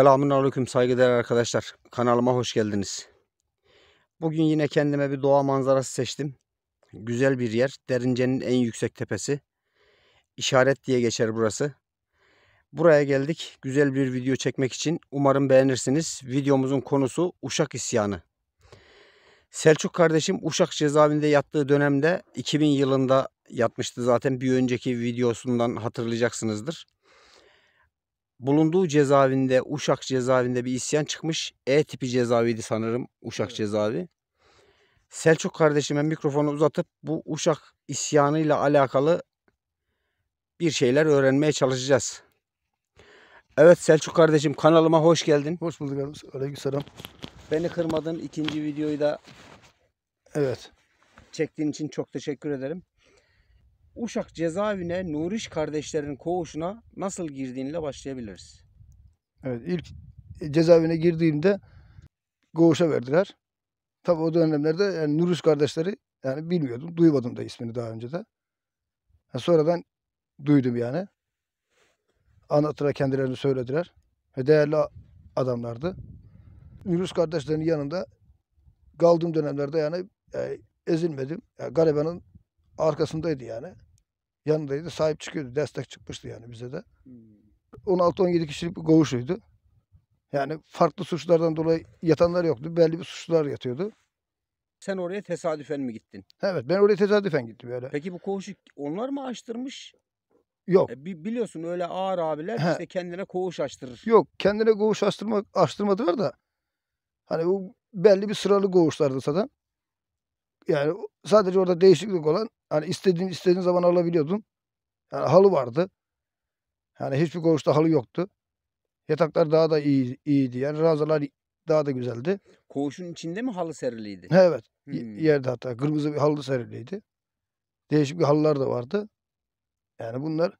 Selamun Aleyküm saygıdeğer arkadaşlar. Kanalıma hoş geldiniz. Bugün yine kendime bir doğa manzarası seçtim. Güzel bir yer. Derince'nin en yüksek tepesi. İşaret diye geçer burası. Buraya geldik. Güzel bir video çekmek için. Umarım beğenirsiniz. Videomuzun konusu Uşak isyanı. Selçuk kardeşim Uşak cezaevinde yattığı dönemde 2000 yılında yatmıştı zaten. Bir önceki videosundan hatırlayacaksınızdır bulunduğu cezaevinde Uşak cezaevinde bir isyan çıkmış. E tipi cezaeviydi sanırım Uşak evet. cezaevi. Selçuk kardeşime mikrofonu uzatıp bu Uşak isyanıyla alakalı bir şeyler öğrenmeye çalışacağız. Evet Selçuk kardeşim kanalıma hoş geldin. Hoş bulduk abimiz. Aleykümselam. Beni kırmadın. ikinci videoyu da Evet. çektiğin için çok teşekkür ederim. Uşak cezaevine Nuriş kardeşlerin koğuşuna nasıl girdiğinle başlayabiliriz. Evet ilk cezaevine girdiğimde koğuşa verdiler. Tabii o dönemlerde yani Nuriş kardeşleri yani bilmiyordum. Duymadım da ismini daha önce de. Yani sonradan duydum yani. anlatırlar kendilerini söylediler. Ve değerli adamlardı. Nuriş kardeşlerinin yanında kaldığım dönemlerde yani, yani ezilmedim. Yani garibanın arkasındaydı yani. Yanındaydı. Sahip çıkıyordu. Destek çıkmıştı yani bize de. 16-17 hmm. kişilik bir koğuşuydu. Yani farklı suçlardan dolayı yatanlar yoktu. Belli bir suçlular yatıyordu. Sen oraya tesadüfen mi gittin? Evet ben oraya tesadüfen gittim öyle. Peki bu koğuşu onlar mı açtırmış? Yok. E, biliyorsun öyle ağır abiler He. işte kendine koğuş açtırır. Yok kendine koğuş açtırma, açtırmadılar da hani bu belli bir sıralı koğuşlardı zaten. Yani sadece orada değişiklik olan Hani istediğin istediğin zaman alabiliyordun. Yani halı vardı. Yani hiçbir koğuşta halı yoktu. Yataklar daha da iyi iyiydi. Yani ranzalar daha da güzeldi. Koğuşun içinde mi halı seriliydi? Evet. Hmm. Yerde hatta kırmızı bir halı seriliydi. Değişik bir halılar da vardı. Yani bunlar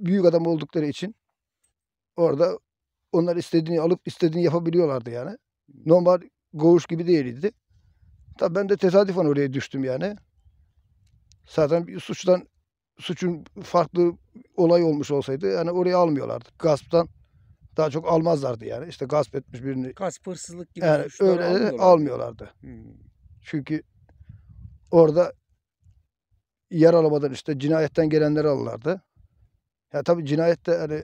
büyük adam oldukları için orada onlar istediğini alıp istediğini yapabiliyorlardı yani. Hmm. Normal koğuş gibi değildi. Tabii ben de tesadüfen oraya düştüm yani. Zaten bir suçtan suçun farklı olay olmuş olsaydı yani oraya almıyorlardı. Gasptan daha çok almazlardı yani. İşte gasp etmiş birini. Gasp hırsızlık gibi yani öyle almıyorlardı. almıyorlardı. Hmm. Çünkü orada yer alamadan işte cinayetten gelenleri alırlardı. Ya tabii cinayette hani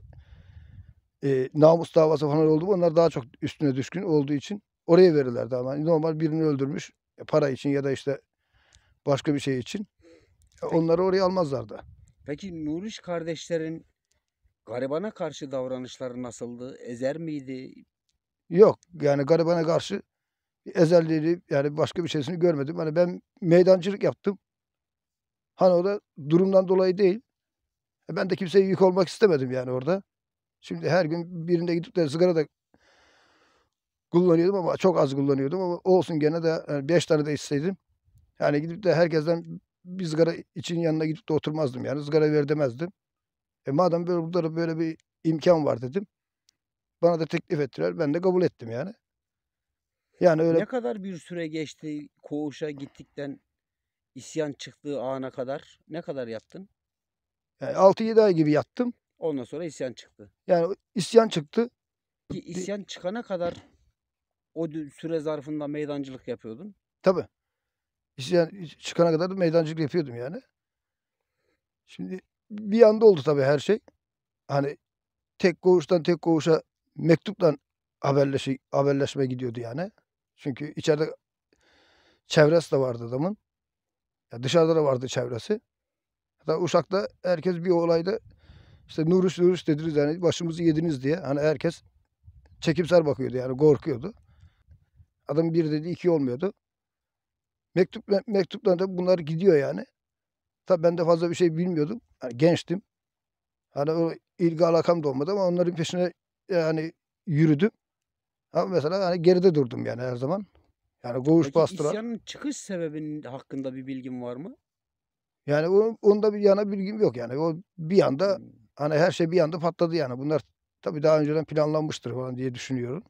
e, namus davası falan oldu mu onlar daha çok üstüne düşkün olduğu için oraya verirlerdi ama normal birini öldürmüş e, para için ya da işte başka bir şey için Peki. Onları oraya almazlardı. Peki Nuriş kardeşlerin garibana karşı davranışları nasıldı? Ezer miydi? Yok yani garibana karşı ezelliğini yani başka bir şeysini görmedim. Hani ben meydancılık yaptım. Hani o da durumdan dolayı değil. E, ben de kimseye yük olmak istemedim yani orada. Şimdi her gün birinde gidip de sigara da kullanıyordum ama çok az kullanıyordum ama olsun gene de yani beş tane de isteydim. Yani gidip de herkesten bir ızgara için yanına gidip de oturmazdım yani. ızgara ver demezdim. E madem böyle burada böyle bir imkan var dedim. Bana da teklif ettiler. Ben de kabul ettim yani. Yani öyle... Ne kadar bir süre geçti koğuşa gittikten isyan çıktığı ana kadar? Ne kadar yattın? E, yani 6-7 ay gibi yattım. Ondan sonra isyan çıktı. Yani isyan çıktı. Ki isyan çıkana kadar o süre zarfında meydancılık yapıyordun. Tabii. İşte çıkana kadar da meydancılık yapıyordum yani. Şimdi bir anda oldu tabii her şey. Hani tek koğuştan tek koğuşa mektupla haberleşi, haberleşme gidiyordu yani. Çünkü içeride çevresi de vardı adamın. Ya dışarıda da vardı çevresi. Hatta Uşak'ta herkes bir olayda işte Nuruş Nuruş dediniz yani başımızı yediniz diye. Hani herkes çekimser bakıyordu yani korkuyordu. Adam bir dedi iki olmuyordu. Mektup mektuplarında bunlar gidiyor yani. Tabii ben de fazla bir şey bilmiyordum. Yani gençtim. Hani o ilgi alakam da olmadı ama onların peşine yani yürüdüm. Ama mesela hani geride durdum yani her zaman. Yani koğuş Peki bastılar. isyanın çıkış sebebinin hakkında bir bilgin var mı? Yani onda bir yana bilgim yok yani. O bir anda hmm. hani her şey bir anda patladı yani. Bunlar tabii daha önceden planlanmıştır falan diye düşünüyorum.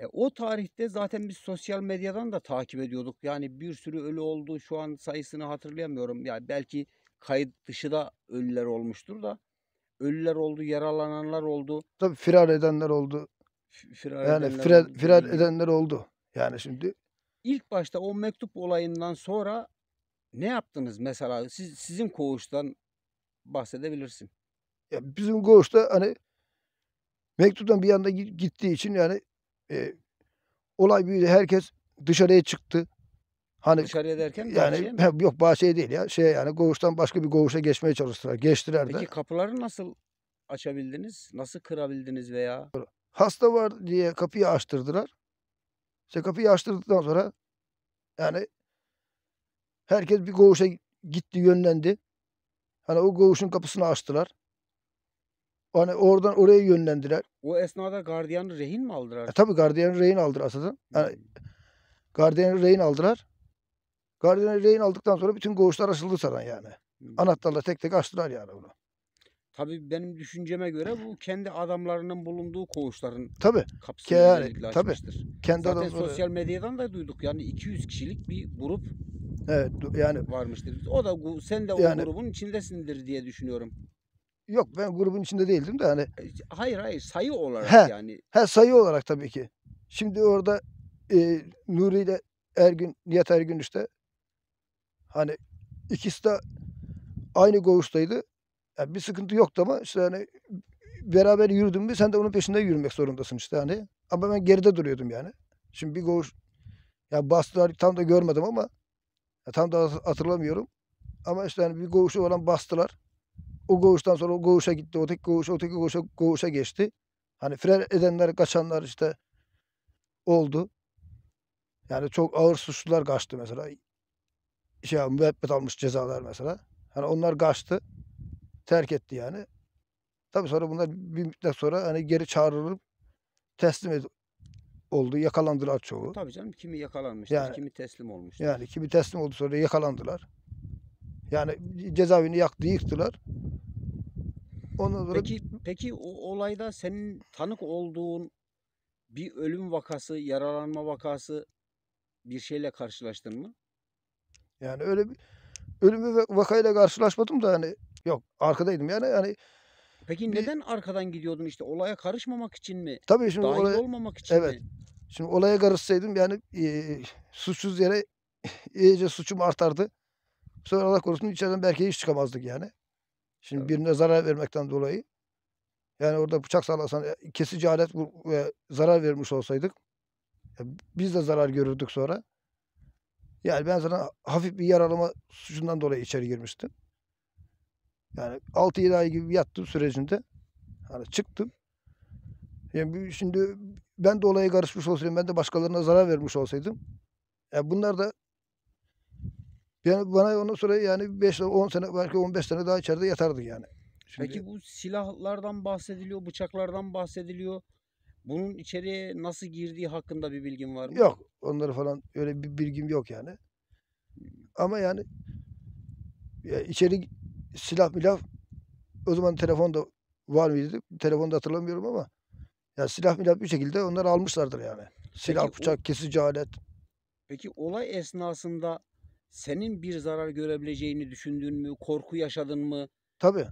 E, o tarihte zaten biz sosyal medyadan da takip ediyorduk. Yani bir sürü ölü oldu. Şu an sayısını hatırlayamıyorum. Yani belki kayıt dışı da ölüler olmuştur da. Ölüler oldu, yaralananlar oldu. Tabii firar edenler oldu. F firar yani edenler firar, oldu. firar edenler oldu. Yani şimdi e, İlk başta o mektup olayından sonra ne yaptınız mesela? Siz sizin koğuştan bahsedebilirsin. Ya bizim koğuşta hani mektuptan bir yanda gittiği için yani e, olay büyüdü. Herkes dışarıya çıktı. Hani Dışarıya derken yani bahçeye mi? yok bahçeye değil ya. Şey yani koğuştan başka bir koğuşa geçmeye çalıştılar. Geçtiler de. Peki kapıları nasıl açabildiniz? Nasıl kırabildiniz veya? Hasta var diye kapıyı açtırdılar. İşte kapıyı açtırdıktan sonra yani herkes bir koğuşa gitti, yönlendi. Hani o koğuşun kapısını açtılar. Hani oradan oraya yönlendiler. O esnada gardiyanı rehin mi aldılar? E, tabii gardiyanı rehin aldı aslında. Yani, gardiyanı rehin aldılar. Hani hmm. Gardiyanı rehin aldıktan sonra bütün koğuşlar açıldı sana yani. Hmm. Anahtarla tek tek açtılar yani bunu. Tabi benim düşünceme göre bu kendi adamlarının bulunduğu koğuşların Tabi. kapısını yani, Tabi. Kendi Zaten adamları... sosyal medyadan da duyduk yani 200 kişilik bir grup evet, yani varmıştır. O da sen de o yani, grubun içindesindir diye düşünüyorum. Yok ben grubun içinde değildim de hani. E, hayır hayır sayı olarak he, yani. He sayı olarak tabii ki. Şimdi orada e, Nuri ile Ergün, Nihat Ergün işte hani ikisi de aynı koğuştaydı. Yani bir sıkıntı yoktu ama işte hani beraber yürüdün mü sen de onun peşinde yürümek zorundasın işte hani. Ama ben geride duruyordum yani. Şimdi bir koğuş ya bastılar tam da görmedim ama ya tam da hatırlamıyorum. Ama işte hani bir koğuşu olan bastılar o koğuştan sonra o koğuşa gitti. Öteki koğuşa, öteki koğuşa, koğuşa geçti. Hani firar edenler, kaçanlar işte oldu. Yani çok ağır suçlular kaçtı mesela. Şey, müebbet almış cezalar mesela. Hani onlar kaçtı. Terk etti yani. Tabii sonra bunlar bir müddet sonra hani geri çağrılıp teslim edildi oldu. Yakalandılar çoğu. Tabii canım kimi yakalanmıştır, yani, kimi teslim olmuştur. Yani kimi teslim oldu sonra yakalandılar. Yani cezaevini yaktı, yıktılar. Ondan sonra Peki, peki o olayda senin tanık olduğun bir ölüm vakası, yaralanma vakası bir şeyle karşılaştın mı? yani öyle bir ölümü vakayla karşılaşmadım da yani yok arkadaydım yani yani Peki bir- neden arkadan gidiyordun işte olaya karışmamak için mi? tabii şimdi Dahil olaya, olmamak için Evet. mi? Şimdi olaya karışsaydım yani e, suçsuz yere iyice suçum artardı. Sonra sefer Allah korusun içeriden belki hiç çıkamazdık yani. Şimdi evet. birine zarar vermekten dolayı. Yani orada bıçak sallasan e, kesici alet ve zarar vermiş olsaydık biz de zarar görürdük sonra. Yani ben zaten hafif bir yaralama suçundan dolayı içeri girmiştim. Yani 6-7 ay gibi yattım sürecinde. Yani çıktım. Yani şimdi ben de olaya karışmış olsaydım, ben de başkalarına zarar vermiş olsaydım. Yani bunlar da yani bana ondan sonra yani 5 10 sene belki 15 sene daha içeride yatardı yani. Şimdi, Peki bu silahlardan bahsediliyor, bıçaklardan bahsediliyor. Bunun içeriye nasıl girdiği hakkında bir bilgin var mı? Yok. Onları falan öyle bir bilgim yok yani. Hmm. Ama yani ya içeri silah milah o zaman telefon da var mıydı? da hatırlamıyorum ama ya silah milah bir şekilde onları almışlardır yani. Silah, Peki, bıçak, o... kesici alet. Peki olay esnasında senin bir zarar görebileceğini düşündün mü? Korku yaşadın mı? Tabii.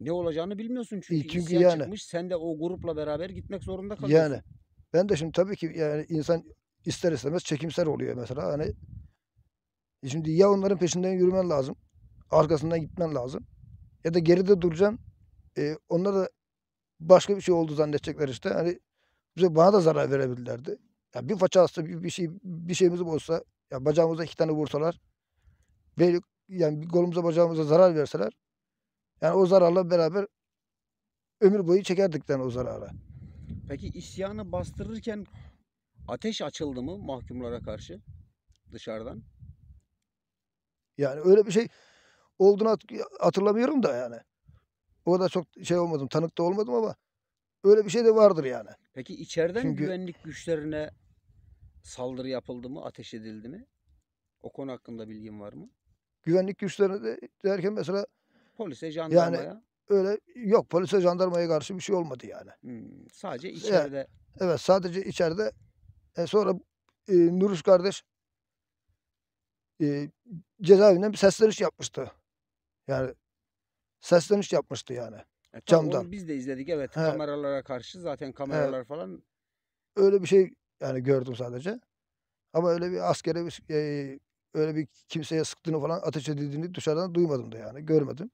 Ne olacağını bilmiyorsun çünkü, çünkü isyan yani, çıkmış. Sen de o grupla beraber gitmek zorunda kalıyorsun. Yani ben de şimdi tabii ki yani insan ister istemez çekimsel oluyor mesela. Hani şimdi ya onların peşinden yürümen lazım. Arkasından gitmen lazım. Ya da geride duracaksın. E, onlar da başka bir şey oldu zannedecekler işte. Hani bana da zarar verebilirlerdi. Ya bir faça bir, bir şey bir şeyimiz olsa ya bacağımıza iki tane vursalar ve yani bir kolumuza bacağımıza zarar verseler yani o zararla beraber ömür boyu çekerdik yani o zararı. Peki isyanı bastırırken ateş açıldı mı mahkumlara karşı dışarıdan? Yani öyle bir şey olduğunu hatırlamıyorum da yani. O kadar çok şey olmadım, tanık da olmadım ama öyle bir şey de vardır yani. Peki içeriden Çünkü... güvenlik güçlerine saldırı yapıldı mı, ateş edildi mi? O konu hakkında bilgin var mı? Güvenlik güçleri de derken mesela polise, jandarmaya. Yani öyle yok polise, jandarmaya karşı bir şey olmadı yani. Hmm, sadece içeride. Evet, evet sadece içeride. E sonra e, Nuruş kardeş e, cezaevinden bir sesleniş yapmıştı. Yani sesleniş yapmıştı yani. E, camdan. Onu biz de izledik evet He. kameralara karşı zaten kameralar He. falan. Öyle bir şey yani gördüm sadece. Ama öyle bir askere bir şey, e, öyle bir kimseye sıktığını falan ateş edildiğini dışarıdan duymadım da yani görmedim.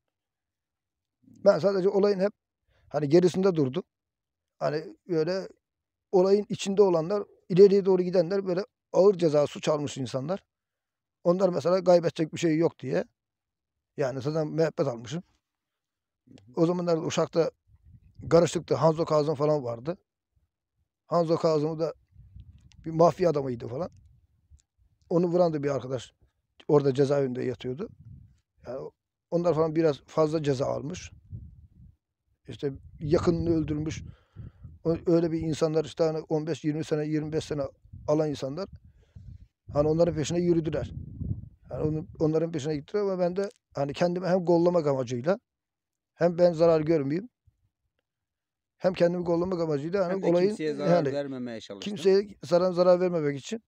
Ben sadece olayın hep hani gerisinde durdum. Hani böyle olayın içinde olanlar ileriye doğru gidenler böyle ağır ceza suç almış insanlar. Onlar mesela kaybedecek bir şey yok diye. Yani zaten müebbet almışım. O zamanlar Uşak'ta karışıktı. Hanzo Kazım falan vardı. Hanzo Kazım'ı da bir mafya adamıydı falan onu vuran da bir arkadaş orada cezaevinde yatıyordu. Yani onlar falan biraz fazla ceza almış. İşte yakınını öldürmüş. Öyle bir insanlar işte hani 15-20 sene 25 sene alan insanlar hani onların peşine yürüdüler. Yani onların peşine gittiler ama ben de hani kendimi hem gollamak amacıyla hem ben zarar görmeyeyim hem kendimi kollamak amacıyla hani hem de olayın kimseye zarar yani, vermemeye çalıştım. Kimseye zarar, zarar vermemek için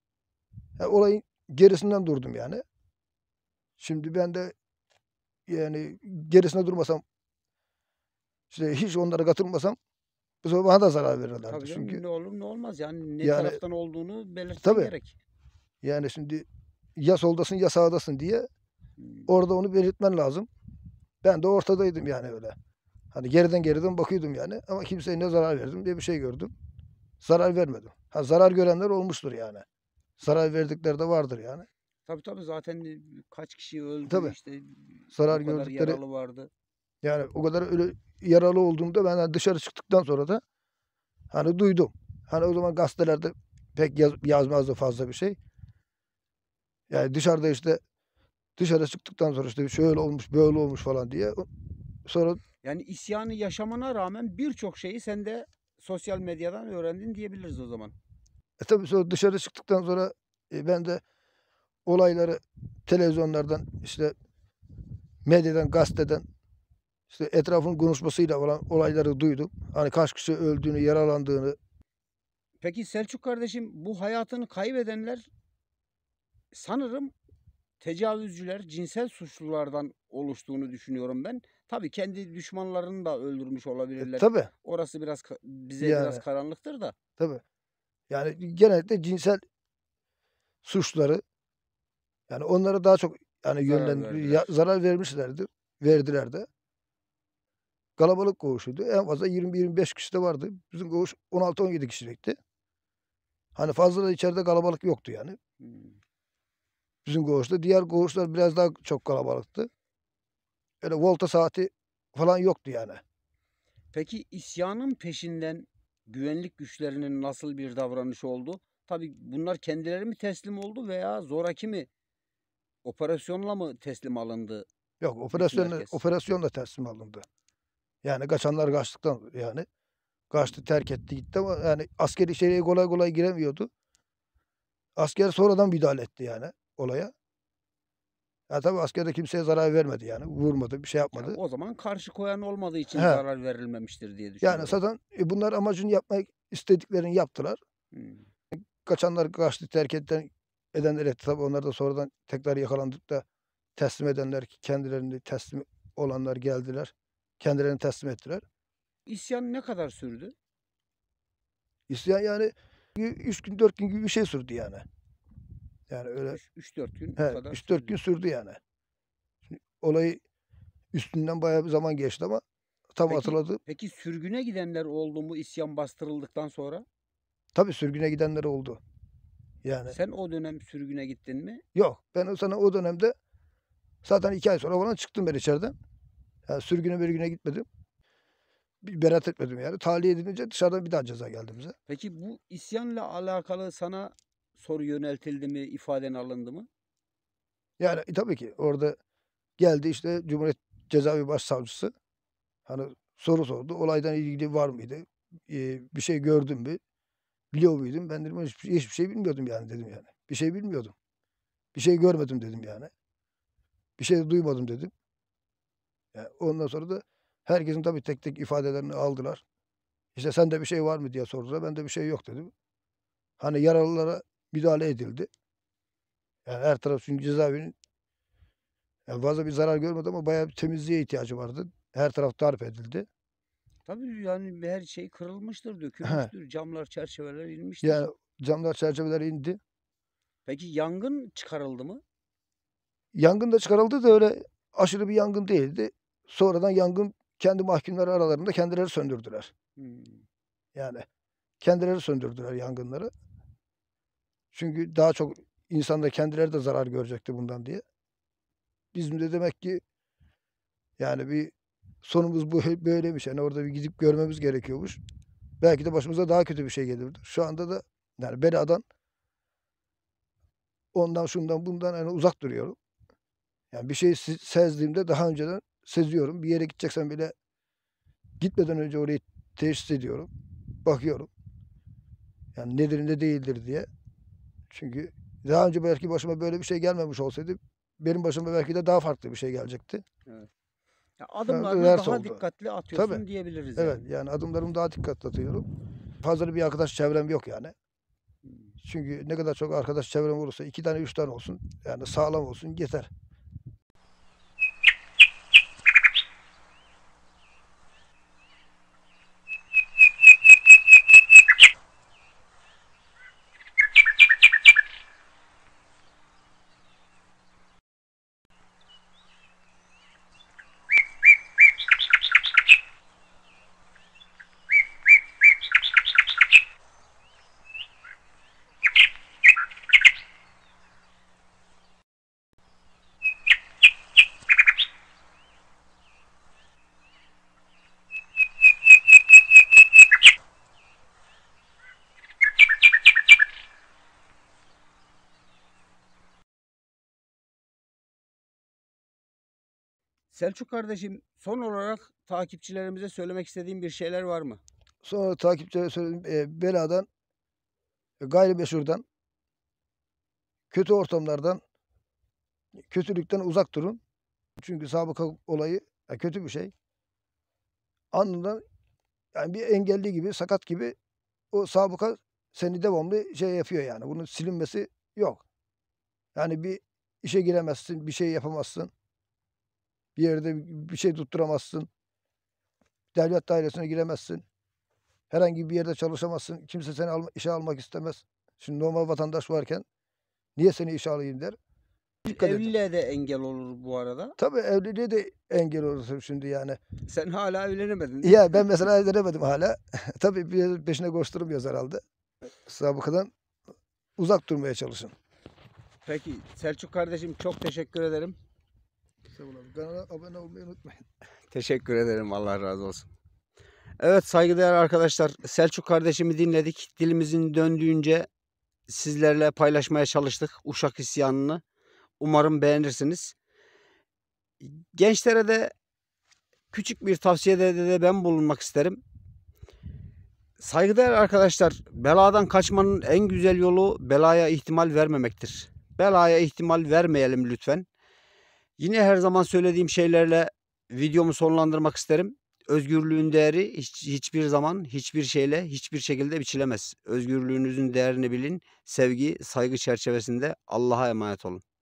yani olayın gerisinden durdum yani. Şimdi ben de yani gerisine durmasam işte hiç onlara katılmasam bu sefer bana da zarar verirler. Tabii Çünkü canım, ne olur ne olmaz yani ne yani, taraftan olduğunu belirtmek tabii, gerek. Yani şimdi ya soldasın ya sağdasın diye hmm. orada onu belirtmen lazım. Ben de ortadaydım yani öyle. Hani geriden geriden bakıyordum yani ama kimseye ne zarar verdim diye bir şey gördüm. Zarar vermedim. Ha, zarar görenler olmuştur yani. Zarar verdikleri de vardır yani. Tabii tabii zaten kaç kişi öldü tabii. işte. Zarar gördükleri. yaralı vardı. Yani o kadar öyle yaralı olduğumda ben hani, dışarı çıktıktan sonra da hani duydum. Hani o zaman gazetelerde pek yaz, yazmazdı fazla bir şey. Yani dışarıda işte dışarı çıktıktan sonra işte şöyle olmuş böyle olmuş falan diye sonra yani isyanı yaşamana rağmen birçok şeyi sen de sosyal medyadan öğrendin diyebiliriz o zaman. E tabii sonra dışarı çıktıktan sonra e, ben de olayları televizyonlardan işte medyadan, gazeteden işte etrafın konuşmasıyla olan olayları duydum. Hani kaç kişi öldüğünü, yaralandığını. Peki Selçuk kardeşim bu hayatını kaybedenler sanırım tecavüzcüler, cinsel suçlulardan oluştuğunu düşünüyorum ben. Tabii kendi düşmanlarını da öldürmüş e, olabilirler. E, tabii. Orası biraz bize yani, biraz karanlıktır da. Tabii. Yani genellikle cinsel suçları yani onlara daha çok yani yönlendir zarar, zarar vermişlerdir. Verdiler de. Kalabalık koğuşuydu. En fazla 20-25 kişi de vardı. Bizim koğuş 16-17 kişilikti. Hani fazla da içeride kalabalık yoktu yani. Hmm. Bizim koğuşta. Diğer koğuşlar biraz daha çok kalabalıktı. Öyle volta saati falan yoktu yani. Peki isyanın peşinden güvenlik güçlerinin nasıl bir davranış oldu? Tabi bunlar kendileri mi teslim oldu veya zoraki mi operasyonla mı teslim alındı? Yok operasyon operasyonla teslim alındı. Yani kaçanlar kaçtıktan yani kaçtı terk etti gitti ama yani asker içeriye kolay kolay giremiyordu. Asker sonradan müdahale etti yani olaya. Ya tabii askerde kimseye zarar vermedi yani. Vurmadı, bir şey yapmadı. Ya o zaman karşı koyan olmadığı için He. zarar verilmemiştir diye düşünüyorum. Yani zaten e, bunlar amacını yapmak istediklerini yaptılar. Hmm. Kaçanlar kaçtı, terk eden, edenler etti. Tabii onlar da sonradan tekrar yakalandıkta teslim edenler, kendilerini teslim olanlar geldiler. Kendilerini teslim ettiler. İsyan ne kadar sürdü? İsyan yani 3 gün 4 gün gibi bir şey sürdü yani. Yani öyle 3-4 gün he, kadar. 3-4 gün sürdü yani. olayı üstünden bayağı bir zaman geçti ama tam peki, hatırladım. Peki sürgüne gidenler oldu mu isyan bastırıldıktan sonra? Tabii sürgüne gidenler oldu. Yani. Sen o dönem sürgüne gittin mi? Yok. Ben sana o dönemde zaten iki ay sonra falan çıktım ben içeriden. Yani sürgüne bir güne gitmedim. Bir beraat etmedim yani. Tahliye edilince dışarıdan bir daha ceza geldi bize. Peki bu isyanla alakalı sana soru yöneltildi mi, ifaden alındı mı? Yani e, tabii ki orada geldi işte Cumhuriyet Cezaevi Başsavcısı hani soru sordu. Olaydan ilgili var mıydı? Ee, bir şey gördün mü? Biliyor muydun? Ben dedim hiçbir, şey, hiçbir şey bilmiyordum yani dedim yani. Bir şey bilmiyordum. Bir şey görmedim dedim yani. Bir şey duymadım dedim. Yani ondan sonra da herkesin tabii tek tek ifadelerini aldılar. İşte sen de bir şey var mı diye sordular. Ben de bir şey yok dedim. Hani yaralılara müdahale edildi. Yani her taraf çünkü cezaevinin yani fazla bir zarar görmedi ama bayağı bir temizliğe ihtiyacı vardı. Her taraf darp edildi. Tabii yani her şey kırılmıştır, dökülmüştür. He. Camlar, çerçeveler inmiştir. Yani camlar, çerçeveler indi. Peki yangın çıkarıldı mı? Yangın da çıkarıldı da öyle aşırı bir yangın değildi. Sonradan yangın kendi mahkumları aralarında kendileri söndürdüler. Hmm. Yani kendileri söndürdüler yangınları. Çünkü daha çok insan da kendileri de zarar görecekti bundan diye. Bizim de demek ki yani bir sonumuz bu böyle bir Yani orada bir gidip görmemiz gerekiyormuş. Belki de başımıza daha kötü bir şey gelirdi. Şu anda da yani beladan ondan şundan bundan yani uzak duruyorum. Yani bir şey sezdiğimde daha önceden seziyorum. Bir yere gideceksen bile gitmeden önce orayı teşhis ediyorum. Bakıyorum. Yani nedir ne değildir diye. Çünkü daha önce belki başıma böyle bir şey gelmemiş olsaydı benim başıma belki de daha farklı bir şey gelecekti. Evet. Yani adımlarını daha oldu. dikkatli atıyorsun Tabii. diyebiliriz. Yani. Evet yani adımlarımı daha dikkatli atıyorum. Fazla bir arkadaş çevrem yok yani. Hmm. Çünkü ne kadar çok arkadaş çevrem olursa iki tane üç tane olsun yani sağlam olsun yeter. Selçuk kardeşim son olarak takipçilerimize söylemek istediğim bir şeyler var mı? Sonra takipçilere söyledim. E, beladan, e, gayrimeşhurdan, kötü ortamlardan, kötülükten uzak durun. Çünkü sabıka olayı yani kötü bir şey. Anında yani bir engelli gibi, sakat gibi o sabıka seni devamlı şey yapıyor yani. Bunun silinmesi yok. Yani bir işe giremezsin, bir şey yapamazsın. Bir yerde bir şey tutturamazsın. Devlet dairesine giremezsin. Herhangi bir yerde çalışamazsın. Kimse seni alma, işe almak istemez. Şimdi normal vatandaş varken niye seni işe alayım der. Dikkat Evliliğe de engel olur bu arada. Tabii evliliğe de engel olur şimdi yani. Sen hala evlenemedin. Ya ben mesela evlenemedim hala. Tabii bir peşine koşturmuyoruz herhalde. Sabıkadan uzak durmaya çalışın. Peki Selçuk kardeşim çok teşekkür ederim. Sağ olun. Kanala abone olmayı unutmayın. Teşekkür ederim. Allah razı olsun. Evet saygıdeğer arkadaşlar Selçuk kardeşimi dinledik. Dilimizin döndüğünce sizlerle paylaşmaya çalıştık Uşak isyanını. Umarım beğenirsiniz. Gençlere de küçük bir tavsiyede de ben bulunmak isterim. Saygıdeğer arkadaşlar, beladan kaçmanın en güzel yolu belaya ihtimal vermemektir. Belaya ihtimal vermeyelim lütfen. Yine her zaman söylediğim şeylerle videomu sonlandırmak isterim. Özgürlüğün değeri hiç, hiçbir zaman, hiçbir şeyle, hiçbir şekilde biçilemez. Özgürlüğünüzün değerini bilin. Sevgi, saygı çerçevesinde Allah'a emanet olun.